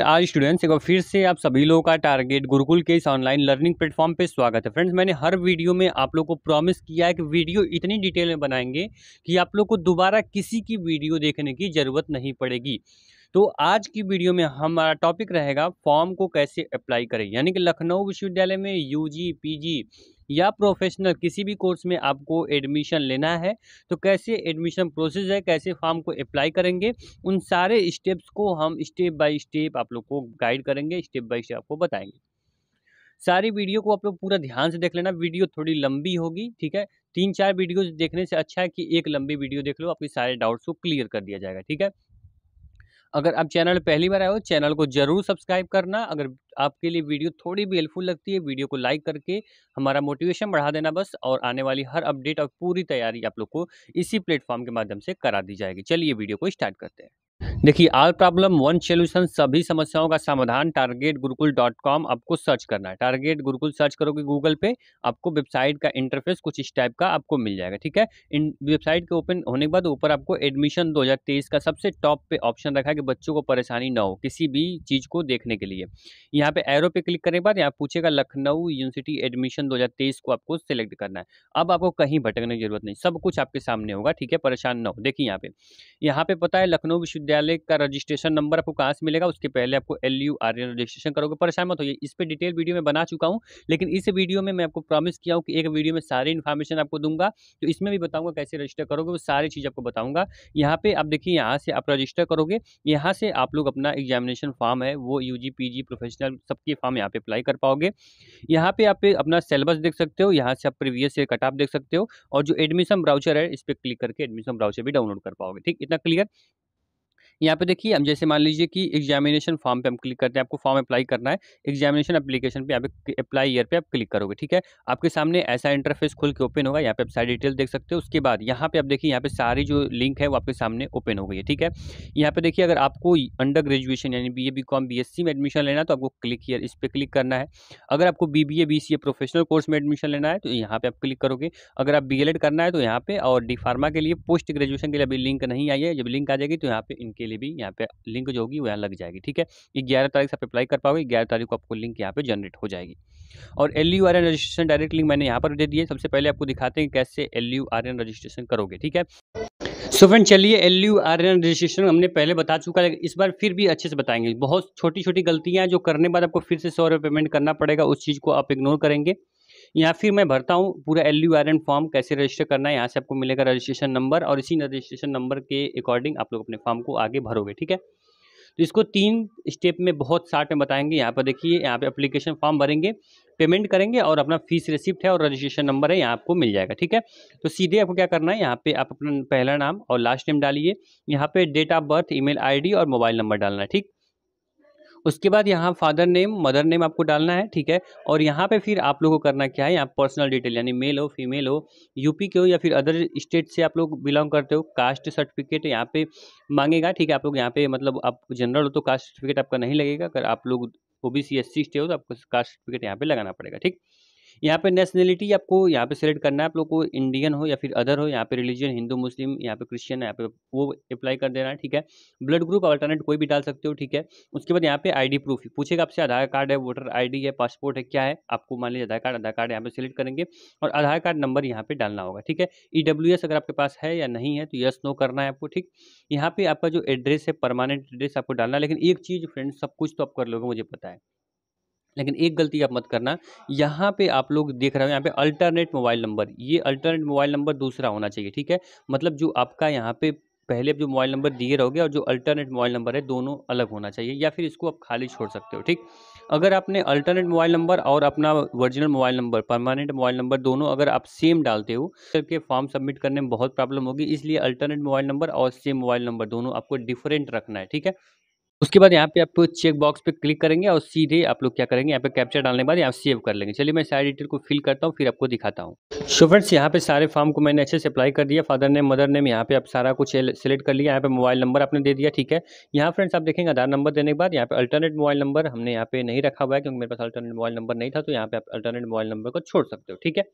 आज स्टूडेंट्स एक बार फिर से आप सभी लोगों का टारगेट गुरुकुल के इस ऑनलाइन लर्निंग प्लेटफॉर्म पे स्वागत है फ्रेंड्स मैंने हर वीडियो में आप लोग को प्रॉमिस किया है कि वीडियो इतनी डिटेल में बनाएंगे कि आप लोग को दोबारा किसी की वीडियो देखने की ज़रूरत नहीं पड़ेगी तो आज की वीडियो में हमारा टॉपिक रहेगा फॉर्म को कैसे अप्लाई करें यानी कि लखनऊ विश्वविद्यालय में यू जी या प्रोफेशनल किसी भी कोर्स में आपको एडमिशन लेना है तो कैसे एडमिशन प्रोसेस है कैसे फॉर्म को अप्लाई करेंगे उन सारे स्टेप्स को हम स्टेप बाय स्टेप आप लोग को गाइड करेंगे स्टेप बाय स्टेप आपको बताएंगे सारी वीडियो को आप लोग पूरा ध्यान से देख लेना वीडियो थोड़ी लंबी होगी ठीक है तीन चार वीडियो देखने से अच्छा है कि एक लंबी वीडियो देख लो आपके सारे डाउट्स को क्लियर कर दिया जाएगा ठीक है अगर आप चैनल पहली बार आए हो चैनल को जरूर सब्सक्राइब करना अगर आपके लिए वीडियो थोड़ी भी हेल्पफुल लगती है वीडियो को लाइक करके हमारा मोटिवेशन बढ़ा देना बस और आने वाली हर अपडेट और पूरी तैयारी आप लोग को इसी प्लेटफॉर्म के माध्यम से करा दी जाएगी चलिए वीडियो को स्टार्ट करते हैं देखिए आल प्रॉब्लम वन सोल्यूशन सभी समस्याओं का समाधान टारगेट गुरुकुल डॉट कॉम आपको सर्च करना है टारगेट गुरुकुल सर्च करोगे गूगल पे आपको वेबसाइट का इंटरफेस कुछ इस टाइप का आपको मिल जाएगा ठीक है इन वेबसाइट के ओपन होने के बाद ऊपर आपको एडमिशन 2023 का सबसे टॉप पे ऑप्शन रखा है कि बच्चों को परेशानी ना हो किसी भी चीज़ को देखने के लिए यहाँ पे एरो पे क्लिक करने के बाद यहाँ पूछेगा लखनऊ यूनिवर्सिटी एडमिशन दो को आपको सिलेक्ट करना है अब आपको कहीं भटकने की जरूरत नहीं सब कुछ आपके सामने होगा ठीक है परेशान ना हो देखिए यहाँ पे यहाँ पे पता है लखनऊ विश्वविद्यालय विश्वविद्यालय का रजिस्ट्रेशन नंबर आपको कहाँ से मिलेगा उसके पहले आपको L U R L registration करोगे परेशान मत होइए इस पर डिटेल वीडियो में बना चुका हूँ लेकिन इस वीडियो में मैं आपको प्रॉमिस किया हूँ कि एक वीडियो में सारी इन्फॉर्मेशन आपको दूंगा तो इसमें भी बताऊँगा कैसे रजिस्टर करोगे वो सारी चीज़ आपको बताऊँगा यहाँ पर आप देखिए यहाँ से आप रजिस्टर करोगे यहाँ से आप लोग अपना एग्जामिनेशन फॉर्म है वो U G P G professional सबके फॉर्म यहाँ पर अप्लाई कर पाओगे यहाँ पर आप अपना सिलेबस देख सकते हो यहाँ से आप प्रीवियस ईयर कटाप देख सकते हो और जो एडमिशन ब्राउचर है इस पर क्लिक करके एडमिशन ब्राउचर भी डाउनलोड कर पाओगे ठीक इतना क्लियर यहाँ पे देखिए हम जैसे मान लीजिए कि एग्जामिनेशन फॉर्म पे हम क्लिक करते हैं आपको फॉर्म अप्लाई करना है एग्जामिनेशन एप्लीकेशन पे यहाँ पे अप्लाई ईयर पे आप क्लिक करोगे ठीक है आपके सामने ऐसा इंटरफेस खुल के ओपन होगा यहाँ पे आप सारी डिटेल देख सकते हो उसके बाद यहाँ पे आप देखिए यहाँ पे सारी जो लिंक है वो आपके सामने ओपन हो गई है ठीक है यहाँ पे देखिए अगर आपको अंडर ग्रेजुएशन यानी B A B com B S C में एडमिशन लेना है तो आपको क्लिक ईयर इस पर क्लिक करना है अगर आपको B B A B C A professional course में एडमिशन लेना है तो यहाँ पे आप क्लिक करोगे अगर आप बी एल एड करना है तो यहाँ पे और डी फार्मा के लिए पोस्ट ग्रेजुएशन के लिए अभी लिंक नहीं आई है जब लिंक आ जाएगी तो यहाँ पे इनके लिए भी यहाँ पे लिंक जो होगी वो यहाँ लग जाएगी ठीक है ग्यारह तारीख से आप अप्लाई कर पाओगे ग्यारह तारीख को आपको लिंक यहाँ पे जनरेट हो जाएगी और L U R N registration direct link मैंने यहाँ पर दे दिए सबसे पहले आपको दिखाते हैं कैसे L U R N registration करोगे ठीक है सो फ्रेंड चलिए L U R N registration हमने पहले बता चुका है इस बार फिर भी अच्छे से बताएंगे बहुत छोटी छोटी गलतियाँ जो करने बाद आपको फिर से सौ रुपये पेमेंट करना पड़ेगा उस चीज़ को आप इग्नोर करेंगे यहाँ फिर मैं भरता हूँ पूरा L U R N form कैसे रजिस्टर करना है यहाँ से आपको मिलेगा रजिस्ट्रेशन नंबर और इसी रजिस्ट्रेशन नंबर के अकॉर्डिंग आप लोग अपने फॉर्म को आगे भरोगे ठीक है तो इसको तीन स्टेप में बहुत शार्ट में बताएंगे यहाँ पर देखिए यहाँ पे अप्लीकेशन फॉर्म भरेंगे पेमेंट करेंगे और अपना फीस रिसिप्ट है और रजिस्ट्रेशन नंबर है यहाँ आपको मिल जाएगा ठीक है तो सीधे आपको क्या करना है यहाँ पे आप अपना पहला नाम और लास्ट नेम डालिए यहाँ पे date of birth email ID और मोबाइल नंबर डालना है ठीक उसके बाद यहाँ फादर नेम मदर नेम आपको डालना है ठीक है और यहाँ पे फिर आप लोगों को करना क्या है यहाँ पर्सनल डिटेल यानी मेल हो फीमेल हो यूपी के हो या फिर अदर स्टेट से आप लोग बिलोंग करते हो कास्ट सर्टिफिकेट यहाँ पे मांगेगा ठीक है आप लोग यहाँ पे मतलब आप जनरल हो तो कास्ट सर्टिफिकेट आपका नहीं लगेगा अगर आप लोग O B C S C ST हो तो आपको कास्ट सर्टिफिकेट यहाँ पर लगाना पड़ेगा ठीक यहाँ पे नेशनलिटी आपको यहाँ पे सेलेक्ट करना है आप लोग को इंडियन हो या फिर अदर हो यहाँ पे रिलीजन हिंदू मुस्लिम यहाँ पे क्रिश्चियन यहाँ पे वो अप्लाई कर देना है ठीक है ब्लड ग्रुप अल्टरनेट कोई भी डाल सकते हो ठीक है उसके बाद यहाँ पे आईडी प्रूफ पूछेगा आपसे आधार कार्ड है वोटर आईडी है पासपोर्ट है क्या है आपको मान लीजिए आधार कार्ड आधार कार्ड यहाँ पे सिलेक्ट करेंगे और आधार कार्ड नंबर यहाँ पे डालना होगा ठीक है ई अगर आपके पास है या नहीं है तो यस नो करना है आपको ठीक यहाँ पे आपका जो एड्रेस है परमानेंट एड्रेस आपको डालना है लेकिन एक चीज़ फ्रेंड सब कुछ तो आप कर लोगे मुझे पता है लेकिन एक गलती आप मत करना यहाँ पे आप लोग देख रहे हो यहाँ पे अल्टरनेट मोबाइल नंबर ये अल्टरनेट मोबाइल नंबर दूसरा होना चाहिए ठीक है मतलब जो आपका यहाँ पे पहले जो मोबाइल नंबर दिए रहोगे और जो अल्टरनेट मोबाइल नंबर है दोनों अलग होना चाहिए या फिर इसको आप खाली छोड़ सकते हो ठीक अगर आपने अल्टरनेट मोबाइल नंबर और अपना original mobile number permanent mobile number दोनों अगर आप सेम डालते हो करके फॉर्म सबमिट करने में बहुत प्रॉब्लम होगी इसलिए अल्टरनेट मोबाइल नंबर और सेम मोबाइल नंबर दोनों आपको डिफरेंट रखना है ठीक है उसके बाद यहाँ पे आप चेक बॉक्स पे क्लिक करेंगे और सीधे आप लोग क्या करेंगे यहाँ पे कैप्चर डालने के बाद यहाँ सेव कर लेंगे चलिए मैं सारे डिटेल को फिल करता हूँ फिर आपको दिखाता हूँ सो फ्रेंड्स यहाँ पे सारे फॉर्म को मैंने अच्छे से अप्लाई कर दिया फादर नेम मदर नेम यहाँ पे आप सारा कुछ सेलेक्ट कर लिया यहाँ पे मोबाइल नंबर आपने दे दिया ठीक है यहाँ फ्रेंड्स आप देखेंगे आधार नंबर देने के बाद यहाँ पे अल्टरनेट मोबाइल नंबर हमने यहाँ पे नहीं रखा हुआ है क्योंकि मेरे पास अल्टरनेट मोबाइल नंबर नहीं था तो यहाँ पे आप अल्टरनेट मोबाइल नंबर को छोड़ सकते हो ठीक है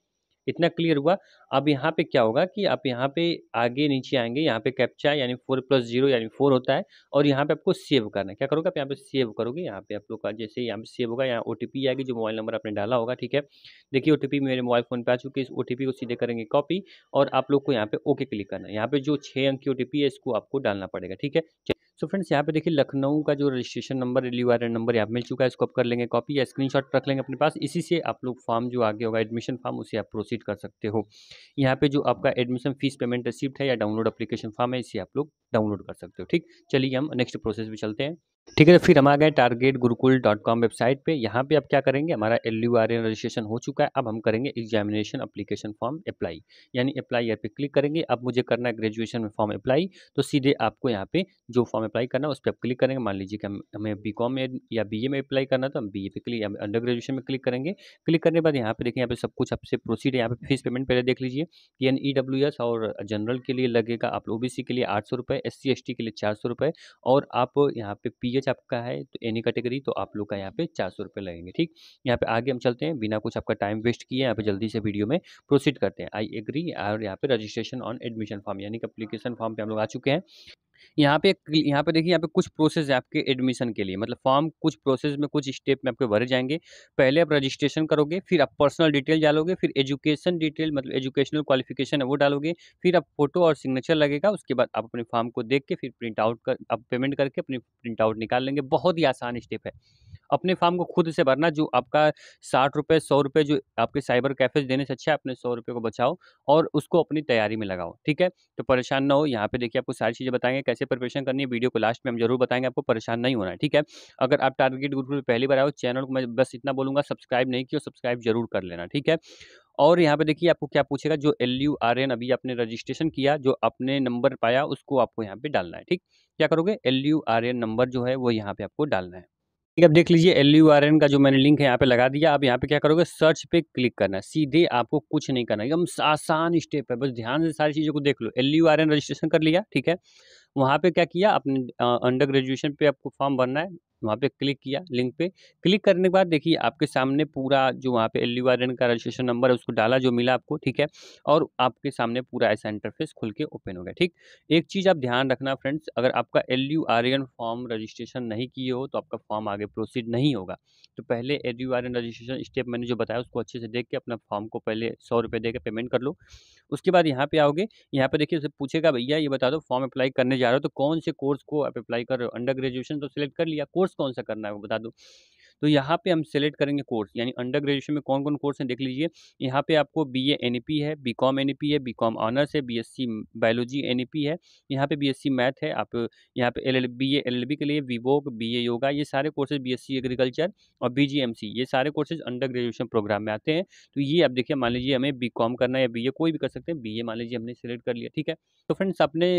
इतना क्लियर हुआ अब यहाँ पे क्या होगा कि आप यहाँ पे आगे नीचे आएंगे यहाँ पे कैप्चा यानी फोर प्लस जीरो यानी फोर होता है और यहाँ पे आपको सेव करना है क्या करोगे आप यहाँ पे सेव करोगे यहाँ पे आप लोग का जैसे यहाँ पे सेव होगा यहाँ ओ आएगी जो मोबाइल नंबर आपने डाला होगा ठीक है देखिए ओ मेरे मोबाइल फ़ोन पर आ चुकी है इस ओ को सीधे करेंगे कॉपी और आप लोग को यहाँ पे ओके क्लिक करना है यहाँ पे जो छः अंक की ओ है इसको आपको डालना पड़ेगा ठीक है सो फ्रेंड्स यहाँ पे देखिए लखनऊ का जो registration number U R number यहाँ मिल चुका है इसको आप कर लेंगे कॉपी या स्क्रीनशॉट रख लेंगे अपने पास इसी से आप लोग फॉर्म जो आगे होगा एडमिशन फॉर्म उसे आप प्रोसीड कर सकते हो यहाँ पे जो आपका एडमिशन फीस पेमेंट रिसिप्ट है या डाउनलोड अपलीकेशन फॉर्म है इसे आप लोग डाउनलोड कर सकते हो ठीक चलिए हम नेक्स्ट प्रोसेस में चलते हैं ठीक है तो फिर हम आ गए target Gurukul dot com website पे यहाँ पे आप क्या करेंगे हमारा L U R N registration हो चुका है अब हम करेंगे एग्जामिनेशन अप्लीकेशन फॉर्म अप्लाई यानी अप्लाई यहाँ पे क्लिक करेंगे अब मुझे करना है ग्रेजुएशन में फॉर्म अप्लाई तो सीधे आपको यहाँ पे जो फॉर्म अप्लाई करना है उस पर आप क्लिक करेंगे मान लीजिए कि हमें बी कॉम में या बी ए में अप्लाई करना तो हम बी ए पे क्लिक अंडर ग्रेजुएशन में क्लिक करेंगे क्लिक करने के बाद यहाँ पे देखें यहाँ पे सब कुछ आपसे प्रोसीड है यहाँ पे फीस पेमेंट पहले देख लीजिए कि एन ई डब्ल्यू एस और जनरल के लिए लगेगा आप ओ बी सी के लिए आठ सौ रुपये एस सी एस टी के लिए चार सौ रुपये और आप यहाँ पे पी एच आपका है तो एनी कैटेगरी e तो आप लोग का यहाँ पे चार सौ रुपये लगेंगे ठीक यहाँ पे आगे हम चलते हैं बिना कुछ आपका टाइम वेस्ट किए यहाँ पे जल्दी से वीडियो में प्रोसीड करते हैं आई एग्री और यहाँ पे रजिस्ट्रेशन ऑन एडमिशन फॉर्म यानी कि अप्लीकेशन फॉर्म पे हम लोग आ चुके हैं यहाँ पे यहाँ पे देखिए यहाँ पे कुछ प्रोसेस है आपके एडमिशन के लिए मतलब फॉर्म कुछ प्रोसेस में कुछ स्टेप में आपके भरे जाएंगे पहले आप रजिस्ट्रेशन करोगे फिर आप पर्सनल डिटेल डालोगे फिर एजुकेशन डिटेल मतलब एजुकेशनल क्वालिफिकेशन है वो डालोगे फिर आप फोटो और सिग्नेचर लगेगा उसके बाद आप अपने फॉर्म को देख के फिर प्रिंट आउट कर आप पेमेंट करके अपनी प्रिंट आउट निकाल लेंगे बहुत ही आसान स्टेप है अपने फार्म को खुद से भरना जो आपका साठ रुपये सौ रुपये जो आपके साइबर कैफेज देने से अच्छा है अपने सौ रुपये को बचाओ और उसको अपनी तैयारी में लगाओ ठीक है तो परेशान ना हो यहाँ पे देखिए आपको सारी चीज़ें बताएंगे कैसे प्रिपरेशन करनी है वीडियो को लास्ट में हम जरूर बताएंगे आपको परेशान नहीं होना है ठीक है अगर आप टारगेट ग्रुप में पहली बार आओ चैनल को मैं बस इतना बोलूँगा सब्सक्राइब नहीं किया सब्सक्राइब जरूर कर लेना ठीक है और यहाँ पे देखिए आपको क्या पूछेगा जो एल यू आर एन अभी आपने रजिस्ट्रेशन किया जो आपने नंबर पाया उसको आपको यहाँ पे डालना है ठीक क्या करोगे L U R N number जो है वो यहाँ पे आपको डालना है ठीक है अब देख लीजिए एल यू आर एन का जो मैंने लिंक है यहाँ पे लगा दिया आप यहाँ पे क्या करोगे सर्च पे क्लिक करना सीधे आपको कुछ नहीं करना एकदम आसान स्टेप है बस ध्यान से सारी चीज़ों को देख लो L U R N registration कर लिया ठीक है वहाँ पे क्या किया अपने अंडर ग्रेजुएशन पे आपको फॉर्म भरना है वहाँ पे क्लिक किया लिंक पे क्लिक करने के बाद देखिए आपके सामने पूरा जो वहाँ पे एल यू आर एन का रजिस्ट्रेशन नंबर है उसको डाला जो मिला आपको ठीक है और आपके सामने पूरा ऐसा इंटरफेस खुल के ओपन हो गया ठीक एक चीज़ आप ध्यान रखना फ्रेंड्स अगर आपका L U R N form registration नहीं किए हो तो आपका फॉर्म आगे प्रोसीड नहीं होगा तो पहले L U R N registration step मैंने जो बताया उसको अच्छे से देख के अपना फॉर्म को पहले सौ रुपये दे के पेमेंट कर लो उसके बाद यहाँ पे आओगे यहाँ पे देखिए उसे पूछेगा भैया ये बता दो फॉर्म अप्लाई करने जा रहे हो तो कौन से कोर्स को आप अप्लाई कर रहे हो अंडर ग्रेजुएशन तो सिलेक्ट कर लिया कोर्स कोर्स कौन सा करना है वो बता दूँ तो यहाँ पे हम सेलेक्ट करेंगे कोर्स यानी अंडर ग्रेजुएशन में कौन कौन कोर्स हैं देख लीजिए यहाँ पे आपको बी ए एन पी है बी कॉम एन पी है बी कॉम ऑनर्स है B S C biology N P है यहाँ पे बी एस सी मैथ है आप यहाँ पे L L B A L B के लिए विवोक बी ए योगा ये सारे courses B S C agriculture और बी जी एम सी ये सारे कोर्सेज अंडर ग्रेजुएशन प्रोग्राम में आते हैं तो ये आप देखिए मान लीजिए हमें बी कॉम करना है या बी ए कोई भी कर सकते हैं बी ए मान लीजिए हमने सेलेक्ट कर लिया ठीक है तो फ्रेंड्स आपने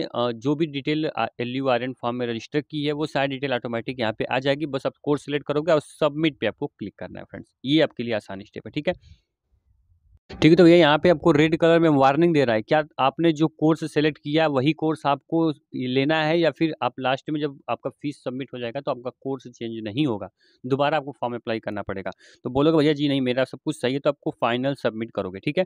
जो भी detail L U R N form में रजिस्टर की है वो सारी डिटेल ऑटोमेटिक यहाँ पे आ जाएगी बस आप कोर्स सेलेक्ट करोगे और सब सबमिट पे आपको क्लिक करना है फ्रेंड्स ये आपके लिए आसान स्टेप है ठीक है ठीक है तो भैया यहाँ पे आपको रेड कलर में वार्निंग दे रहा है क्या आपने जो कोर्स सेलेक्ट किया वही कोर्स आपको लेना है या फिर आप लास्ट में जब आपका फीस सबमिट हो जाएगा तो आपका कोर्स चेंज नहीं होगा दोबारा आपको फॉर्म अप्लाई करना पड़ेगा तो बोलोगे भैया जी नहीं मेरा सब कुछ सही है तो आपको फाइनल सबमिट करोगे ठीक है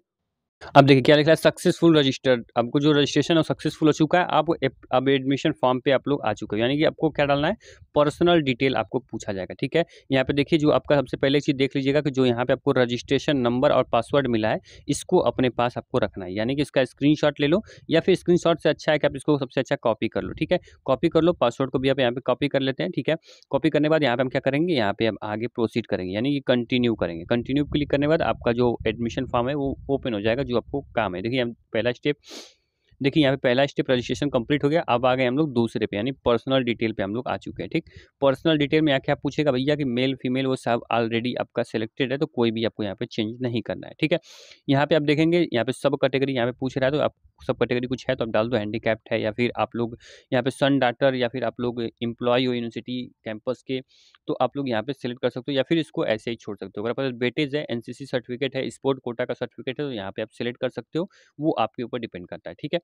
अब देखिए क्या लिख रहा है सक्सेसफुल रजिस्टर्ड आपको जो रजिस्ट्रेशन है सक्सेसफुल हो चुका है आप अब एडमिशन फॉर्म पे आप लोग आ चुके हो यानी कि आपको क्या डालना है पर्सनल डिटेल आपको पूछा जाएगा ठीक है यहाँ पे देखिए जो आपका सबसे पहले चीज़ देख लीजिएगा कि जो यहाँ पे आपको रजिस्ट्रेशन नंबर और पासवर्ड मिला है इसको अपने पास आपको रखना है यानी कि इसका स्क्रीन ले लो या फिर स्क्रीन से अच्छा है कि आप इसको सबसे अच्छा कॉपी कर लो ठीक है कॉपी कर लो पासवर्ड को भी आप यहाँ पे कॉपी कर लेते हैं ठीक है कॉपी करने बाद यहाँ पे हम क्या करेंगे यहाँ पे हम आगे प्रोसीड करेंगे यानी कि कंटिन्यू करेंगे कंटिन्यू क्लिक करने बाद आपका जो एडमिशन फॉर्म है वो ओपन हो जाएगा ู่กับผู้กรรมไอ้ที่ยังไปไลฟ์สตรีม देखिए यहाँ पे पहला स्टेप रजिस्ट्रेशन कंप्लीट हो गया अब आ गए हम लोग दूसरे पे यानी पर्सनल डिटेल पे हम लोग आ चुके हैं ठीक पर्सनल डिटेल में आके आप पूछेगा भैया कि मेल फीमेल वो सब ऑलरेडी आपका सिलेक्टेड है तो कोई भी आपको यहाँ पे चेंज नहीं करना है ठीक है यहाँ पे आप देखेंगे यहाँ पे सब कैटेगरी यहाँ पे पूछ रहा है तो आप सब कैटेगरी कुछ है तो आप डाल दो हैंडीकैप्ट है या फिर आप लोग यहाँ पे सन डाटर या फिर आप लोग इम्प्लॉय हो यूनिवर्सिटी कैंपस के तो आप लोग यहाँ पे सिलेक्ट कर सकते हो या फिर इसको ऐसे ही छोड़ सकते हो अगर आप बेटेज है एनसीसी सर्टिफिकेट है स्पोर्ट कोटा का सर्टिफिकेट है तो यहाँ पे आप सिलेक्ट कर सकते हो वो आपके ऊपर डिपेंड करता है ठीक है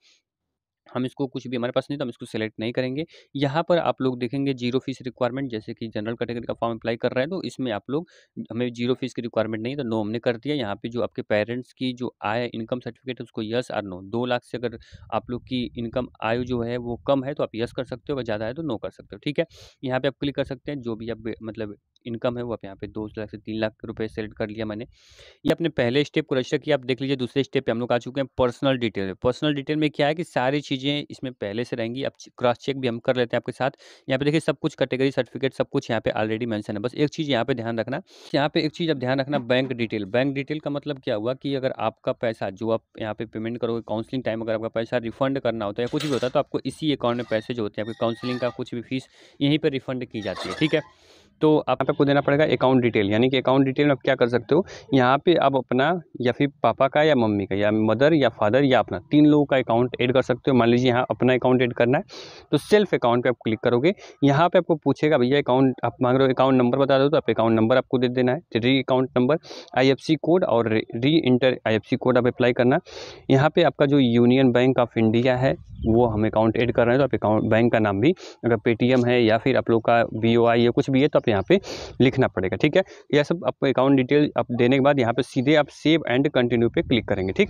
हम इसको कुछ भी हमारे पास नहीं तो हम इसको सेलेक्ट नहीं करेंगे यहाँ पर आप लोग देखेंगे जीरो फीस रिक्वायरमेंट जैसे कि जनरल कैटेगरी का फॉर्म अप्लाई कर रहे हैं तो इसमें आप लोग हमें जीरो फीस की रिक्वायरमेंट नहीं तो नो हमने कर दिया यहाँ पे जो आपके पेरेंट्स की जो आय इनकम सर्टिफिकेट है उसको यस आर नो दो लाख से अगर आप लोग की इनकम आयु जो है वो कम है तो आप यस कर सकते हो अगर ज़्यादा है तो नो कर सकते हो ठीक है यहाँ पर आप क्लिक कर सकते हैं जो भी आप मतलब इनकम है वो आप यहाँ पे दो लाख से तीन लाख रुपए सेलेक्ट कर लिया मैंने ये अपने पहले स्टेप को रजिस्टर किया आप देख लीजिए दूसरे स्टेप पे हम लोग आ चुके हैं पर्सनल डिटेल पर्सनल डिटेल में क्या है कि सारी चीज़ें इसमें पहले से रहेंगी अब क्रॉस चेक भी हम कर लेते हैं आपके साथ यहाँ पे देखिए सब कुछ कैटेगरी सर्टिफिकेट सब कुछ यहाँ पे ऑलरेडी मैंशन है बस एक चीज़ यहाँ पे ध्यान रखना यहाँ पे एक चीज़ आप ध्यान रखना बैंक डिटेल बैंक डिटेल का मतलब क्या हुआ कि अगर आपका पैसा जो आप यहाँ पे पेमेंट करोगे काउंसिलिंग टाइम अगर आपका पैसा रिफंड करना होता है या कुछ भी होता है तो आपको इसी अकाउंट में पैसे जो होते हैं आपके काउंसलिंग का कुछ भी फीस यहीं पर रिफंड की जाती है ठीक है तो आप आपको देना पड़ेगा अकाउंट डिटेल यानी कि अकाउंट डिटेल में आप क्या कर सकते हो यहाँ पे आप अपना या फिर पापा का या मम्मी का या मदर या फादर या अपना तीन लोगों का अकाउंट ऐड कर सकते हो मान लीजिए यहाँ अपना अकाउंट ऐड करना है तो सेल्फ अकाउंट पर आप क्लिक करोगे यहाँ पर आपको पूछेगा भैया अकाउंट आप मांग रहे हो अकाउंट नंबर बता दो तो आप अकाउंट नंबर आपको दे देना है री अकाउंट नंबर आई कोड और री इंटर आई कोड आप अप्लाई करना यहाँ पर आपका जो यूनियन बैंक ऑफ इंडिया है वो हम अकाउंट ऐड कर रहे हैं तो आप अकाउंट बैंक का नाम भी अगर पेटीएम है या फिर आप लोग का बी या कुछ भी है तो आप आपको यहाँ पे लिखना पड़ेगा ठीक है यह सब आपको अकाउंट डिटेल आप देने के बाद यहाँ पे सीधे आप सेव एंड कंटिन्यू पे क्लिक करेंगे ठीक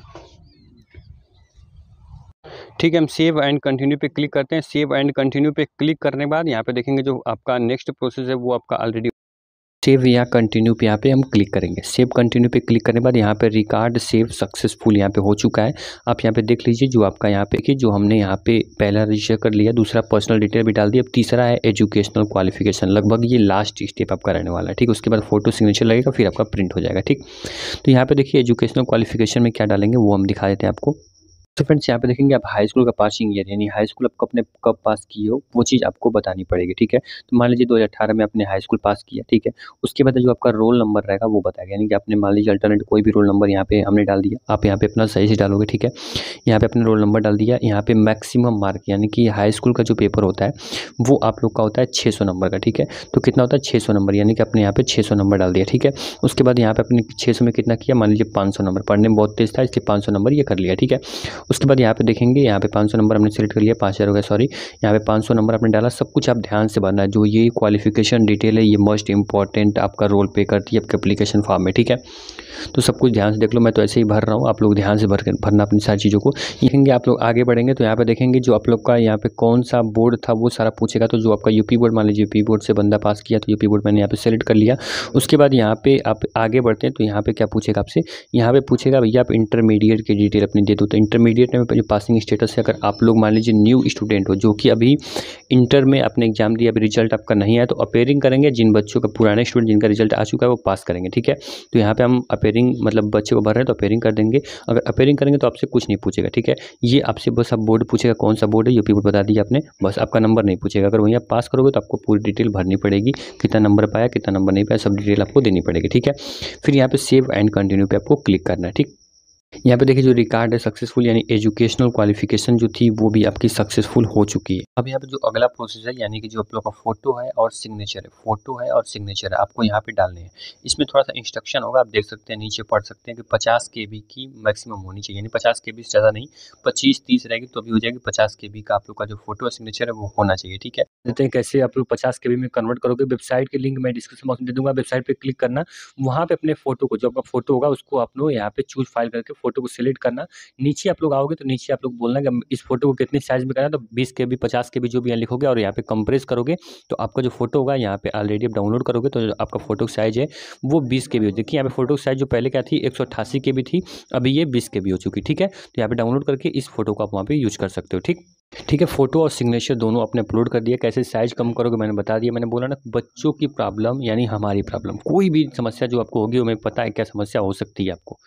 ठीक है हम सेव एंड कंटिन्यू पे क्लिक करते हैं सेव एंड कंटिन्यू पे क्लिक करने के बाद यहाँ पे देखेंगे जो आपका नेक्स्ट प्रोसेस है वो आपका ऑलरेडी सेव या कंटिन्यू पे यहाँ पे हम क्लिक करेंगे सेव कंटिन्यू पे क्लिक करने के बाद यहाँ पे रिकॉर्ड सेव सक्सेसफुल यहाँ पे हो चुका है आप यहाँ पे देख लीजिए जो आपका यहाँ पे कि जो हमने यहाँ पे पहला रजिस्टर कर लिया दूसरा पर्सनल डिटेल भी डाल दिया अब तीसरा है एजुकेशनल क्वालिफिकेशन लगभग ये लास्ट स्टेप आपका रहने वाला है ठीक उसके बाद फोटो सिग्नेचर लगेगा फिर आपका प्रिंट हो जाएगा ठीक तो यहाँ पर देखिए एजुकेशनल क्वालिफिकेशन में क्या डालेंगे वो हम दिखा देते हैं आपको तो फ्रेंड्स यहाँ पे देखेंगे आप हाई स्कूल का पासिंग ईयर यानी हाई स्कूल आपको अपने कब पास किए हो वो चीज़ आपको बतानी पड़ेगी ठीक है तो मान लीजिए 2018 में आपने हाई स्कूल पास किया ठीक है उसके बाद जो आपका रोल नंबर रहेगा वो बताएगा यानी कि आपने मान लीजिए अल्टरनेट कोई भी रोल नंबर यहाँ पे हमने डाल दिया आप यहाँ पे अपना सही से डालोगे ठीक है यहाँ पे अपने रोल नंबर डाल दिया यहाँ पे मैक्सिमम मार्क यानी कि हाई स्कूल का जो पेपर होता है वो आप लोग का होता है छः नंबर का ठीक है तो कितना होता है छः नंबर यानी कि अपने यहाँ पे छः नंबर डाल दिया ठीक है उसके बाद यहाँ पे अपने छः में कितना किया मान लीजिए पाँच नंबर पढ़ने में बहुत तेज था इसलिए पाँच नंबर ये कर लिया ठीक है उसके बाद यहाँ पे देखेंगे यहाँ पे 500 नंबर हमने सेलेक्ट कर लिया पाँच हज़ार हो गया सॉरी यहाँ पे 500 नंबर आपने डाला सब कुछ आप ध्यान से भरना है जो ये क्वालिफिकेशन डिटेल है ये मोस्ट इंपॉर्टेंट आपका रोल पे करती है आपके अपलीकेशन फॉर्म में ठीक है तो सब कुछ ध्यान से देख लो मैं तो ऐसे ही भर रहा हूँ आप लोग ध्यान से भर भरना अपनी सारी चीज़ों को देखेंगे आप लोग आगे बढ़ेंगे तो यहाँ पर देखेंगे जो आप लोग का यहाँ पे कौन सा बोर्ड था वो सारा पूछेगा तो जो आपका यूपी बोर्ड मान लीजिए यूपी बोर्ड से बंदा पास किया तो यूपी बोर्ड मैंने यहाँ पे सेलेक्ट कर लिया उसके बाद यहाँ पे आप आगे बढ़ते हैं तो यहाँ पे क्या पूछेगा आपसे यहाँ पे पूछेगा भैया आप इंटरमीडिएट की डिटेल अपनी दे दो तो इंटरमीडिएट में जो पासिंग स्टेटस है अगर आप लोग मान लीजिए न्यू स्टूडेंट हो जो कि अभी इंटर में अपने एग्जाम दिया अभी रिजल्ट आपका नहीं आया तो अपेयरिंग करेंगे जिन बच्चों का पुराने स्टूडेंट जिनका रिजल्ट आ चुका है वो पास करेंगे ठीक है तो यहाँ पर हम अपेयरिंग मतलब बच्चे को भर रहे हैं तो अपेयरिंग कर देंगे अगर अपेयरिंग करेंगे तो आपसे कुछ नहीं पूछेगा ठीक है ये आपसे बस आप बोर्ड पूछेगा कौन सा बोर्ड है यूपी बोर्ड बता दीजिए आपने बस आपका नंबर नहीं पूछेगा अगर वहीं आप पास करोगे तो आपको पूरी डिटेल भरनी पड़ेगी कितना नंबर पाया कितना नंबर नहीं पाया सब डिटेल आपको देनी पड़ेगी ठीक है फिर यहाँ पर सेव एंड कंटिन्यू पर आपको क्लिक करना है ठीक यहाँ पे देखिए जो रिकार्ड है सक्सेसफुल यानी एजुकेशनल क्वालिफिकेशन जो थी वो भी आपकी सक्सेसफुल हो चुकी है अब यहाँ पे जो अगला प्रोसेस है यानी कि जो आप लोग का फोटो है और सिग्नेचर है फोटो है और सिग्नेचर है आपको यहाँ पे डालने हैं इसमें थोड़ा सा इंस्ट्रक्शन होगा आप देख सकते हैं नीचे पढ़ सकते हैं कि पचास के की मैक्सिमम होनी चाहिए यानी पचास के से ज़्यादा नहीं पच्चीस तीस रहेगी तो अभी हो जाएगी पचास के का आप लोग का जो फोटो और सिग्नेचर है वो होना चाहिए ठीक है देते हैं कैसे आप लोग पचास के में कन्वर्ट करोगे वेबसाइट के लिंक मैं डिस्क्रिप्शन बॉक्स में दे दूंगा वेबसाइट पर क्लिक करना वहाँ पे अपने फोटो को जो आपका फोटो होगा उसको आप लोग यहाँ पे चूज फाइल करके फोटो को सिलेक्ट करना नीचे आप लोग आओगे तो नीचे आप लोग बोलना कि इस फोटो को कितने साइज में करना तो बीस के बी पचास के बी जो भी यहाँ लिखोगे और यहाँ पे कंप्रेस करोगे तो आपका जो फोटो होगा यहाँ पे ऑलरेडी आप डाउनलोड करोगे तो आपका फोटो साइज है वो बीस के बी हो देखिए यहाँ पे फोटो साइज जो पहले क्या थी एक सौ अठासी के बी थी अभी ये बीस के बी हो चुकी ठीक है तो यहाँ पे डाउनलोड करके इस फोटो को आप वहाँ पर यूज कर सकते हो ठीक ठीक है फ़ोटो और सिग्नेचर दोनों आपने अपलोड कर दिया कैसे साइज़ कम करोगे मैंने बता दिया मैंने बोला ना बच्चों की प्रॉब्लम यानी हमारी प्रॉब्लम कोई भी समस्या जो आपको होगी हमें पता है क्या समस्या हो सकती है आपको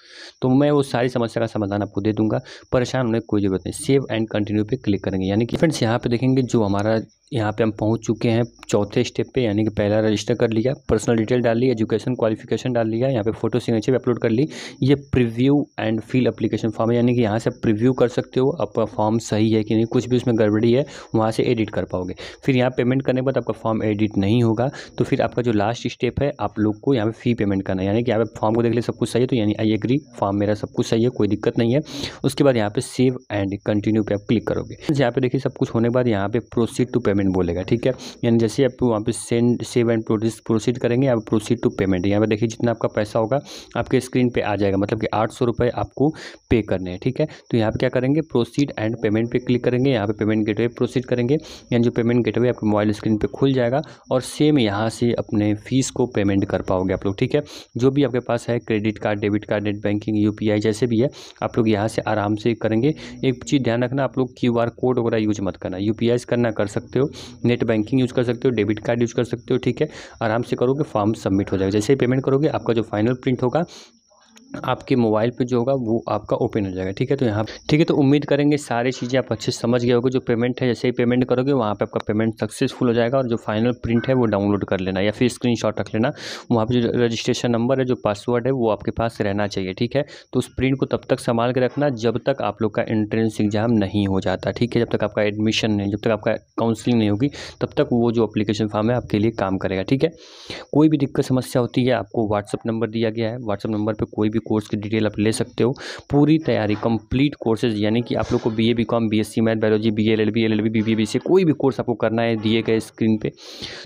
तो मैं वो सारी समस्या का समाधान आपको दे दूंगा परेशान होने की कोई ज़रूरत नहीं सेव एंड कंटिन्यू पे क्लिक करेंगे यानी कि फ्रेंड्स यहाँ पे देखेंगे जो हमारा यहाँ पे हम पहुँच चुके हैं चौथे स्टेप पे यानी कि पहला रजिस्टर कर लिया पर्सनल डिटेल डाल ली एजुकेशन क्वालिफिकेशन डाल लिया यहाँ पे फोटो सिग्नेचर भी अपलोड कर ली ये preview and fill application form है यानी कि यहाँ से प्रीव्यू कर सकते हो आपका फॉर्म सही है कि नहीं कुछ भी उसमें गड़बड़ी है वहाँ से एडिट कर पाओगे फिर यहाँ पेमेंट करने के बाद आपका फॉर्म एडिट नहीं होगा तो फिर आपका जो लास्ट स्टेप है आप लोग को यहाँ पे फ़ी पेमेंट करना है यानी कि यहाँ पे फॉर्म को देख ले सब कुछ सही है तो यानी आई एग्री फॉर्म मेरा सब कुछ सही है कोई दिक्कत नहीं है उसके बाद यहाँ पे सेव एंड कंटिन्यू पे आप क्लिक करोगे यहाँ पे देखिए सब कुछ होने के बाद यहाँ पे प्रोसीड टू पेमेंट बोलेगा ठीक है यानी जैसे आप वहाँ पे सेंड सेव एंड प्रोसीड करेंगे यहाँ प्रोसीड टू पेमेंट यहाँ पे देखिए जितना आपका पैसा होगा आपके स्क्रीन पर आ जाएगा मतलब कि आठ आपको पे करने हैं ठीक है तो यहाँ पे क्या करेंगे प्रोसीड एंड पेमेंट पे क्लिक करेंगे यहाँ पे पेमेंट गेटवे प्रोसीड करेंगे यानी जो पेमेंट गेटवे आपके मोबाइल स्क्रीन पे खुल जाएगा और सेम यहाँ से अपने फीस को पेमेंट कर पाओगे आप लोग ठीक है जो भी आपके पास है credit card debit card net banking U जैसे भी है आप लोग यहाँ से आराम से करेंगे एक चीज़ ध्यान रखना आप लोग क्यू कोड वगैरह यूज मत करना यू करना कर सकते हो नेट बैंकिंग यूज कर सकते हो डेबिट कार्ड यूज कर सकते हो ठीक है आराम से करोगे फॉर्म सबमिट हो जाएगा जैसे ही पेमेंट करोगे आपका जो फाइनल प्रिंट होगा आपके मोबाइल पे जो होगा वो आपका ओपन हो जाएगा ठीक है तो यहाँ ठीक है तो उम्मीद करेंगे सारी चीज़ें आप अच्छे समझ गए होगे जो पेमेंट है जैसे ही पेमेंट करोगे वहाँ पे आपका पेमेंट सक्सेसफुल हो जाएगा और जो फाइनल प्रिंट है वो डाउनलोड कर लेना या फिर स्क्रीन रख लेना वहाँ पर जो रजिस्ट्रेशन नंबर है जो पासवर्ड है वो आपके पास रहना चाहिए ठीक है तो उस प्रिंट को तब तक संभाल के रखना जब तक आप लोग का एंट्रेंस एग्जाम नहीं हो जाता ठीक है जब तक आपका एडमिशन नहीं जब तक आपका काउंसिलिंग नहीं होगी तब तक वो जो अप्लीकेशन फॉर्म है आपके लिए काम करेगा ठीक है कोई भी दिक्कत समस्या होती है आपको व्हाट्सअप नंबर दिया गया है व्हाट्सअप नंबर पर कोई भी भी कोर्स की डिटेल आप ले सकते हो पूरी तैयारी कंप्लीट कोर्सेज यानी कि आप लोग को B A B com B S C math biology B L L B L L B B B B C कोई भी कोर्स आपको करना है दिए गए स्क्रीन पर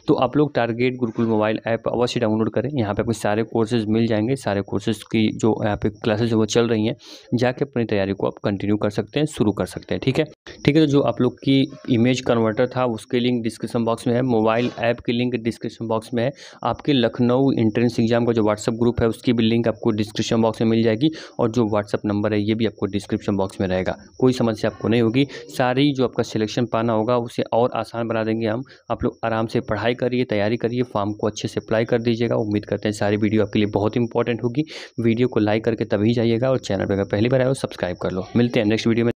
तो आप लोग टारगेट गुरुकुल मोबाइल ऐप अवश्य डाउनलोड करें यहाँ पर आपको सारे कोर्सेज मिल जाएंगे सारे कोर्सेज की जो यहाँ पे क्लासेज वो चल रही हैं जाके अपनी तैयारी को आप कंटिन्यू कर सकते हैं शुरू कर सकते हैं ठीक है ठीक है तो जो आप लोग की इमेज कन्वर्टर था उसके लिंक डिस्क्रिप्शन बॉक्स में है मोबाइल ऐप की लिंक डिस्क्रिप्शन बॉक्स में है आपके लखनऊ इंट्रेंस एग्जाम का जो व्हाट्सअप ग्रुप है उसकी भी लिंक आपको डिस्क्रिप्शन बॉक्स में मिल जाएगी और जो व्हाट्सअप नंबर है ये भी आपको डिस्क्रिप्शन बॉक्स में रहेगा कोई समस्या आपको नहीं होगी सारी जो आपका सिलेक्शन पाना होगा उसे और आसान बना देंगे हम आप लोग आराम से पढ़ाई करिए तैयारी करिए फॉर्म को अच्छे से अप्लाई कर दीजिएगा उम्मीद करते हैं सारी वीडियो आपके लिए बहुत इंपॉर्टेंट होगी वीडियो को लाइक करके तभी जाइएगा और चैनल पर अगर पहली बार आए हो सब्सक्राइब कर लो मिलते हैं नेक्स्ट वीडियो में